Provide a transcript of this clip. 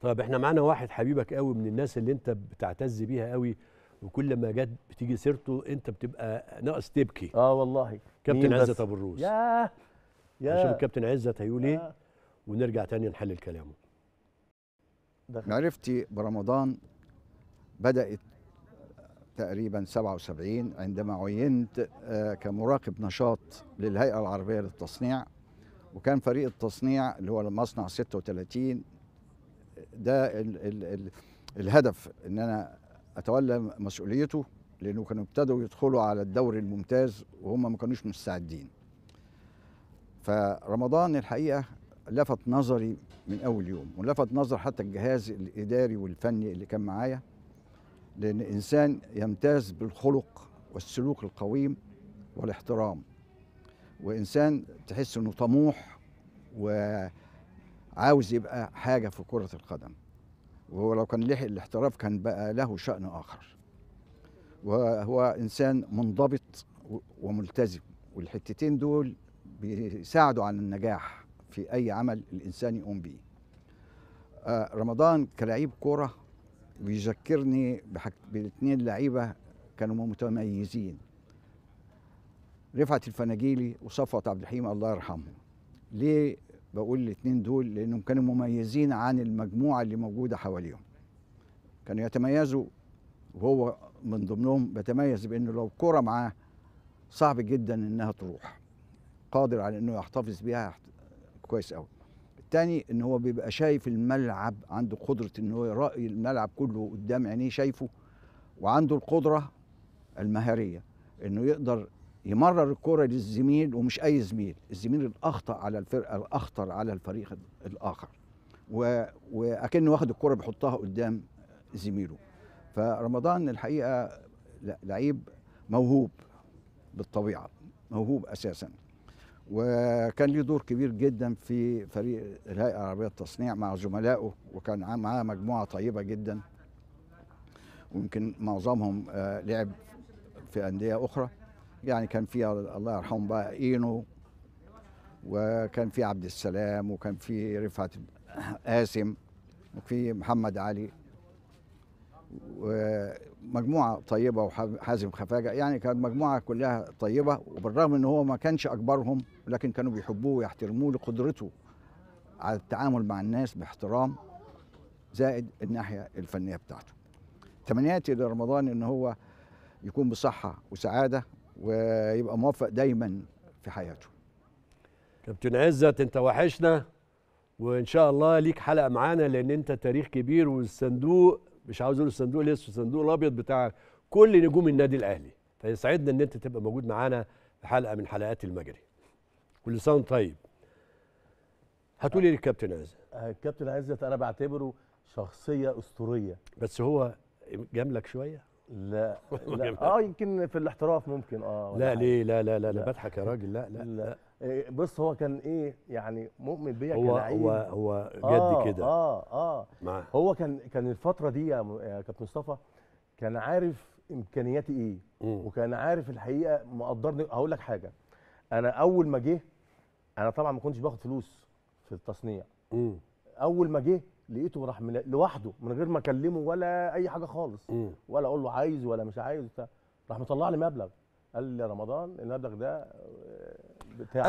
طب احنا معانا واحد حبيبك قوي من الناس اللي انت بتعتز بيها قوي وكل ما جت بتيجي سيرته انت بتبقى ناقص تبكي اه والله كابتن عزت ابو الروس يا يا هنشوف الكابتن عزت هيقول ايه ونرجع تاني نحلل كلامه معرفتي برمضان بدات تقريبا 77 عندما عينت آه، كمراقب نشاط للهيئه العربيه للتصنيع وكان فريق التصنيع اللي هو المصنع 36 ده الـ الـ الـ الهدف ان انا اتولى مسؤوليته لانه كانوا ابتدوا يدخلوا على الدوري الممتاز وهم ما كانوش مستعدين فرمضان الحقيقه لفت نظري من اول يوم ولفت نظر حتى الجهاز الاداري والفني اللي كان معايا لان انسان يمتاز بالخلق والسلوك القويم والاحترام وانسان تحس انه طموح و عاوز يبقى حاجه في كره القدم وهو لو كان لحق الاحتراف كان بقى له شأن آخر وهو إنسان منضبط وملتزم والحتتين دول بيساعدوا على النجاح في أي عمل الإنسان يقوم بيه آه، رمضان كلاعب كرة بيذكرني بالاثنين لعيبة كانوا متميزين رفعت الفناجيلي وصفوت عبد الحليم الله يرحمه ليه بقول الاثنين دول لانهم كانوا مميزين عن المجموعه اللي موجوده حواليهم كانوا يتميزوا وهو من ضمنهم بيتميز بانه لو كره معاه صعب جدا انها تروح قادر على انه يحتفظ بيها كويس قوي الثاني ان هو بيبقى شايف الملعب عنده قدره ان هو يراقي الملعب كله قدام عينيه شايفه وعنده القدره المهاريه انه يقدر يمرر الكره للزميل ومش اي زميل الزميل الاخطا على الفرقه الاخطر على الفريق الاخر و... واكنه واخد الكره بيحطها قدام زميله فرمضان الحقيقه لعيب موهوب بالطبيعه موهوب اساسا وكان له دور كبير جدا في فريق الهيئه العربيه للتصنيع مع زملائه وكان معاه مجموعه طيبه جدا ويمكن معظمهم آه، لعب في انديه اخرى يعني كان في الله يرحمهم بقى اينو وكان في عبد السلام وكان في رفعت قاسم وفي محمد علي ومجموعه طيبه وحازم خفاجه يعني كانت مجموعه كلها طيبه وبالرغم ان هو ما كانش اكبرهم لكن كانوا بيحبوه ويحترموه لقدرته على التعامل مع الناس باحترام زائد الناحيه الفنيه بتاعته تمنياتي لرمضان ان هو يكون بصحه وسعاده ويبقى موفق دايما في حياته كابتن عزت انت وحشنا وان شاء الله ليك حلقه معانا لان انت تاريخ كبير والصندوق مش عاوز اقول الصندوق لسه الصندوق الابيض بتاع كل نجوم النادي الاهلي فيسعدنا ان انت تبقى موجود معانا في حلقه من حلقات المجري كل سنه طيب هتقول ايه للكابتن عزت الكابتن آه، عزت انا بعتبره شخصيه اسطوريه بس هو جاملك شويه لا, لا. اه يمكن في الاحتراف ممكن اه لا ليه لا لا لا, لا. بضحك يا راجل لا لا, لا. إيه بص هو كان ايه يعني مؤمن بيا هو كلاعب هو هو جد آه كده اه اه آه. هو كان كان الفتره دي يا, كابتن مصطفى كان عارف امكانياتي ايه مم. وكان عارف الحقيقه مقدرني هقول لك حاجه انا اول ما جه انا طبعا ما كنتش باخد فلوس في التصنيع مم. اول ما جه لقيته راح من لوحده من غير ما اكلمه ولا اي حاجه خالص م. ولا اقول له عايز ولا مش عايز راح مطلع لي مبلغ قال لي يا رمضان المبلغ ده آه، بتاع